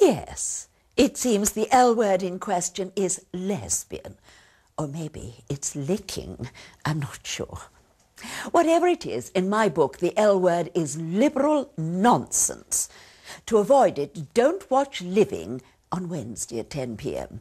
Yes, it seems the L word in question is lesbian. Or maybe it's licking. I'm not sure. Whatever it is, in my book, the L word is liberal nonsense. To avoid it, don't watch Living on Wednesday at 10 p.m.